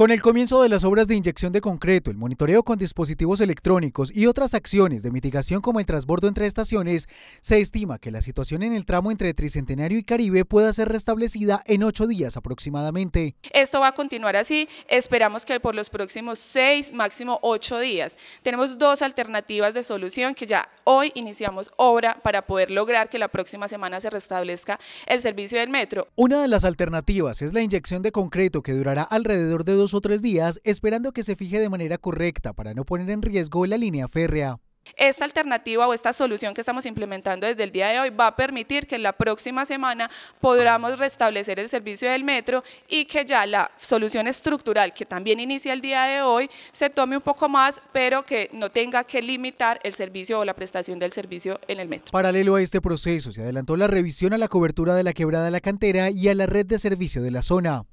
Con el comienzo de las obras de inyección de concreto, el monitoreo con dispositivos electrónicos y otras acciones de mitigación como el transbordo entre estaciones, se estima que la situación en el tramo entre Tricentenario y Caribe pueda ser restablecida en ocho días aproximadamente. Esto va a continuar así, esperamos que por los próximos seis, máximo ocho días. Tenemos dos alternativas de solución que ya hoy iniciamos obra para poder lograr que la próxima semana se restablezca el servicio del metro. Una de las alternativas es la inyección de concreto que durará alrededor de dos otros o días esperando que se fije de manera correcta para no poner en riesgo la línea férrea. Esta alternativa o esta solución que estamos implementando desde el día de hoy va a permitir que la próxima semana podamos restablecer el servicio del metro y que ya la solución estructural que también inicia el día de hoy se tome un poco más, pero que no tenga que limitar el servicio o la prestación del servicio en el metro. Paralelo a este proceso, se adelantó la revisión a la cobertura de la quebrada de la cantera y a la red de servicio de la zona.